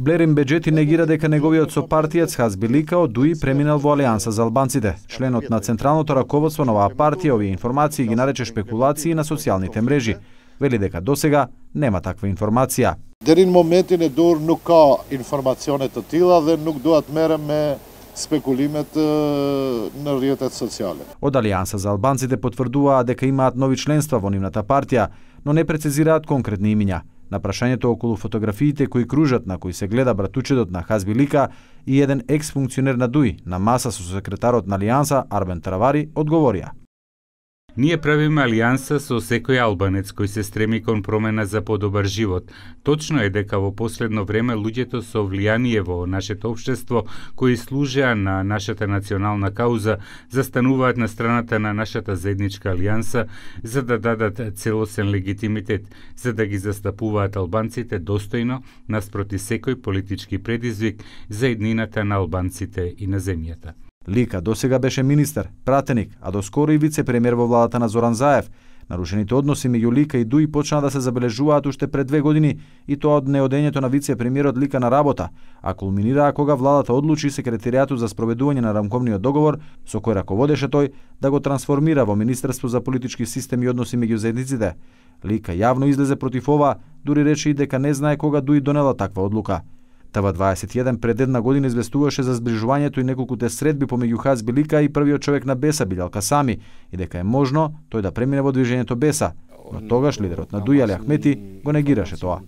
Блерин Беджети негира дека неговиот Хазби Ликао Дуи преминал во Алијанса за албанците. Членот на централното раководство на оваа партија овие информации ги нарече спекулации на социјалните мрежи. Вели дека досега нема таква информација. Дерин моменти не дур dur nuk ka informacione нук дуат dhe nuk спекулимет на рјетет социјале. Од Алијанса за албанците потврдуваа дека имаат нови членства во нивната партија, но не прецизираат конкретни имиња. На прашањето околу фотографиите кои кружат на кои се гледа братучедот на Хазбилика и еден ексфункционер на ДУИ на маса со секретарот на Алијанса Арбен Травари одговорија. Ние правиме алијанса со секој албанец кој се стреми кон промена за подобар живот. Точно е дека во последно време луѓето со влијание во нашето општество кои служеа на нашата национална кауза застануваат на страната на нашата заедничка алијанса за да дадат целосен легитимитет, за да ги застапуваат албанците достојно наспроти секој политички предизвик за еднината на албанците и на земјата. Лика досега беше министер, пратеник, а доскоро и вице-премиер во владата на Зоран Заев. Нарушените односи меѓу Лика и Дуи почнаа да се забележуваат уште пред две години и тоа од неодењето на вице-премиерот Лика на работа, а кулминираа кога владата одлучи секретаријатот за спроведување на рамковниот договор, со кој раководеше тој, да го трансформира во Министерство за политички системи и односи меѓу заедниците. Лика јавно излезе против ова, дури рече и дека не знае кога Дуи донела таква одлука. ТВ21 пред една година известуваше за зближувањето и неколкуте средби помеѓу Хас Билика и првиот човек на Беса Билјал Касами и дека е можно тој да премине во движењето Беса, но тогаш лидерот на Дујали Ахмети го негираше тоа.